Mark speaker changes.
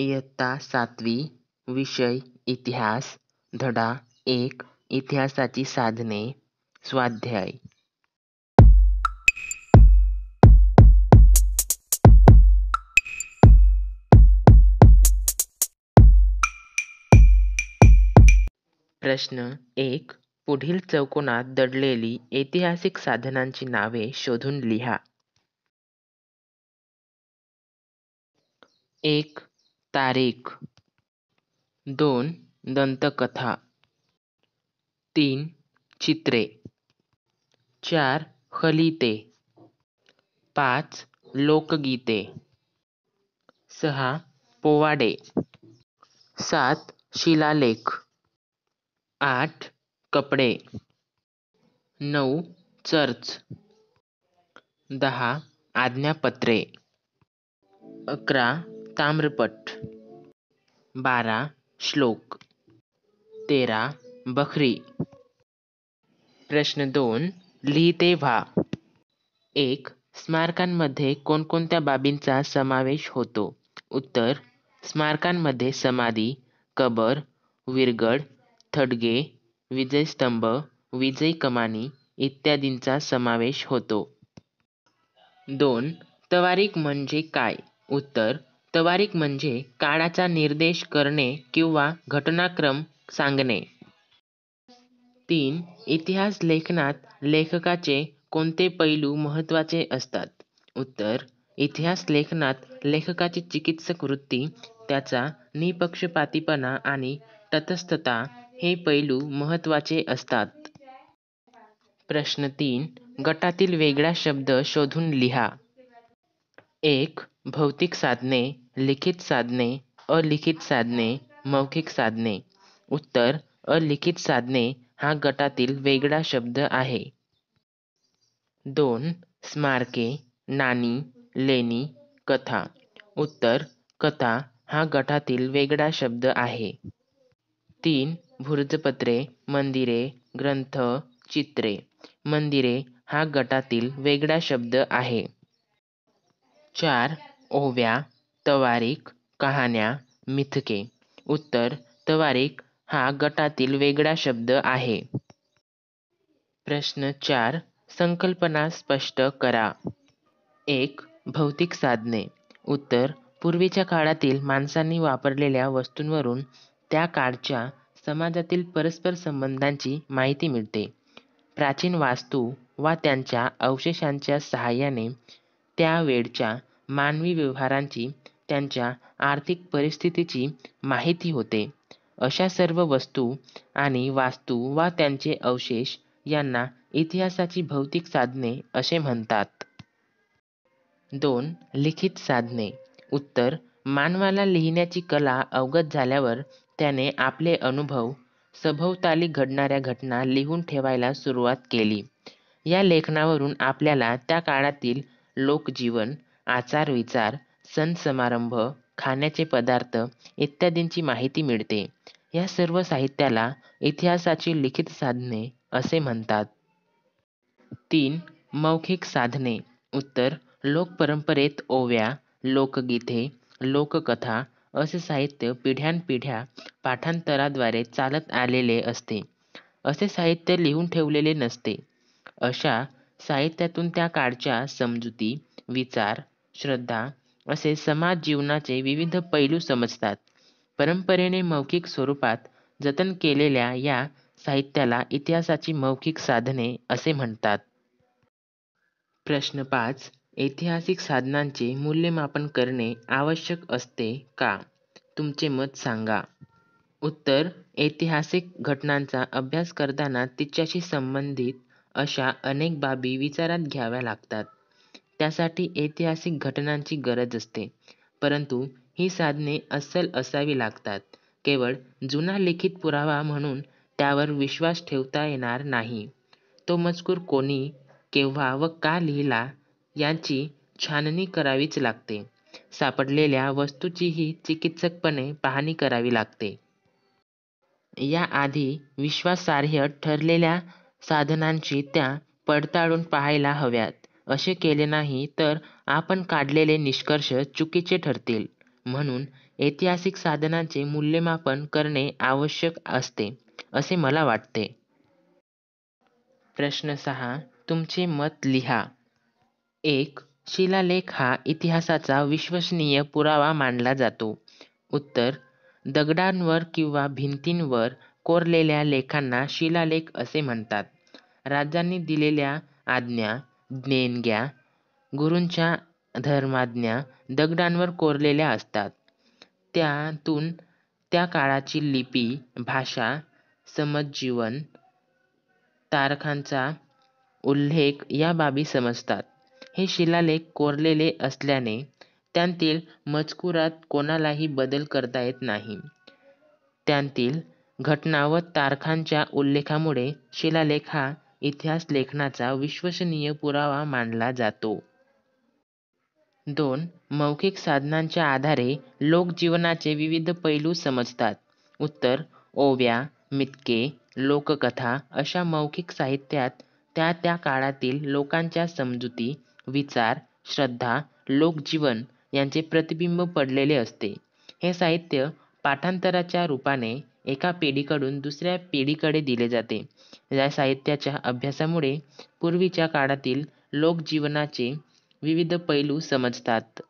Speaker 1: इयत्ता सातवी विषय इतिहास धडा एक इतिहासाची साधने स्वाध्याय प्रश्न एक पुढील चौकोनात दडलेली ऐतिहासिक साधनांची नावे शोधून लिहा एक तारीख दोन दंतकथा तीन चित्रे चार खलिते पाच लोकगीते सहा पोवाडे सात शिलालेख आठ कपडे नऊ चर्च दहा आज्ञापत्रे अकरा ताम्रपट बारा श्लोक तेरा बखरी प्रश्न दोन लिहिते व्हा एक स्मारकांमध्ये कोणकोणत्या बाबींचा समावेश होतो उत्तर स्मारकांमध्ये समाधी कबर विरगड थडगे विजय विजयस्तंभ विजय कमानी इत्यादींचा समावेश होतो दोन तवारीख म्हणजे काय उत्तर तवारीख म्हणजे काळाचा निर्देश करणे किंवा घटनाक्रम सांगणे तीन इतिहास लेखनात लेखकाचे कोणते पैलू महत्त्वाचे असतात उत्तर इतिहास लेखनात लेखकाची चिकित्सक वृत्ती त्याचा निपक्षपातीपणा आणि तटस्थता हे पैलू महत्त्वाचे असतात प्रश्न तीन गटातील वेगळा शब्द शोधून लिहा एक भौतिक साधने लिखित साधने अलिखित साधने मौखिक साधने उत्तर अलिखित साधने हा गटातील वेगळा शब्द आहे दोन स्मारके नाणी लेणी कथा उत्तर कथा हा गटातील वेगळा शब्द आहे तीन भुर्जपत्रे मंदिरे ग्रंथ चित्रे मंदिरे हा गटातील वेगळा शब्द आहे चार ओव्या तवारीख कहाण्या मिथके उत्तर तवारीख हा गटातील वेगळा शब्द आहे प्रश्न चार संकल्पना स्पष्ट करा एक भौतिक साधने उत्तर पूर्वीच्या काळातील माणसांनी वापरलेल्या वस्तूंवरून त्या काळच्या समाजातील परस्पर संबंधांची माहिती मिळते प्राचीन वास्तू वा त्यांच्या अवशेषांच्या सहाय्याने त्या वेळच्या मानवी व्यवहारांची त्यांच्या आर्थिक परिस्थितीची माहिती होते अशा सर्व वस्तू आणि वास्तू वा त्यांचे अवशेष यांना इतिहासाची भौतिक साधने असे म्हणतात दोन लिखित साधने उत्तर मानवाला लिहिण्याची कला अवगत झाल्यावर त्याने आपले अनुभव सभोवताली घडणाऱ्या घटना लिहून ठेवायला सुरुवात केली या लेखनावरून आपल्याला त्या काळातील लोकजीवन आचार विचार सण समारंभ खाण्याचे पदार्थ इत्यादींची माहिती मिळते या सर्व साहित्याला इतिहासाची लिखित साधने असे म्हणतात तीन मौखिक साधने उत्तर लोकपरंपरेत ओव्या लोकगीते लोककथा असे साहित्य पिढ्यानपिढ्या पाठांतराद्वारे चालत आलेले असते असे साहित्य लिहून ठेवलेले नसते अशा साहित्यातून त्या काळच्या समजुती विचार श्रद्धा असे समाज जीवनाचे विविध पैलू समजतात परंपरेने मौखिक स्वरूपात जतन केलेल्या या साहित्याला इतिहासाची मौखिक साधने असे म्हणतात प्रश्न पाच ऐतिहासिक साधनांचे मूल्यमापन करणे आवश्यक असते का तुमचे मत सांगा उत्तर ऐतिहासिक घटनांचा अभ्यास करताना तिच्याशी संबंधित अशा अनेक बाबी विचारात घ्याव्या लागतात त्यासाठी ऐतिहासिक घटनांची गरज असते परंतु ही साधने अस्सल असावी लागतात केवळ जुना लिखित पुरावा म्हणून त्यावर विश्वास ठेवता येणार नाही तो मजकूर कोणी केव्हा व का लिहिला यांची छाननी करावीच लागते सापडलेल्या वस्तूचीही चिकित्सकपणे पाहणी करावी लागते याआधी विश्वासार्ह ठरलेल्या साधनांची त्या पडताळून पाहायला हव्यात असे केले नाही तर आपण काढलेले निष्कर्ष चुकीचे ठरतील म्हणून ऐतिहासिक साधनांचे मूल्यमापन करणे आवश्यक असते असे मला वाटते प्रश्न सहा तुमचे मत लिहा एक शिलालेख हा इतिहासाचा विश्वसनीय पुरावा मानला जातो उत्तर दगडांवर किंवा भिंतींवर कोरलेल्या लेखांना शिलालेख असे म्हणतात राजांनी दिलेल्या आज्ञा देणग्या गुरूंच्या धर्माज्ञा दगडांवर कोरलेल्या असतात त्यातून त्या काळाची लिपी भाषा समजीवन तारखांचा उल्लेख या बाबी समजतात हे शिलालेख कोरलेले असल्याने त्यांतील मजकुरात कोणालाही बदल करता येत नाही त्यांतील घटना व तारखांच्या उल्लेखामुळे शिलालेख हा इतिहास लेखनाचा विश्वसनीय पुरावा मानला जातो दोन मौखिक साधनांच्या आधारे लोक जीवनाचे विविध पैलू समजतात उत्तर ओव्या मितके लोककथा अशा मौखिक साहित्यात त्या त्या काळातील लोकांच्या समजुती विचार श्रद्धा लोकजीवन यांचे प्रतिबिंब पडलेले असते हे साहित्य पाठांतराच्या रूपाने एका पिढीकडून दुसऱ्या पिढीकडे दिले जाते या साहित्याच्या अभ्यासामुळे पूर्वीच्या काळातील जीवनाचे विविध पैलू समजतात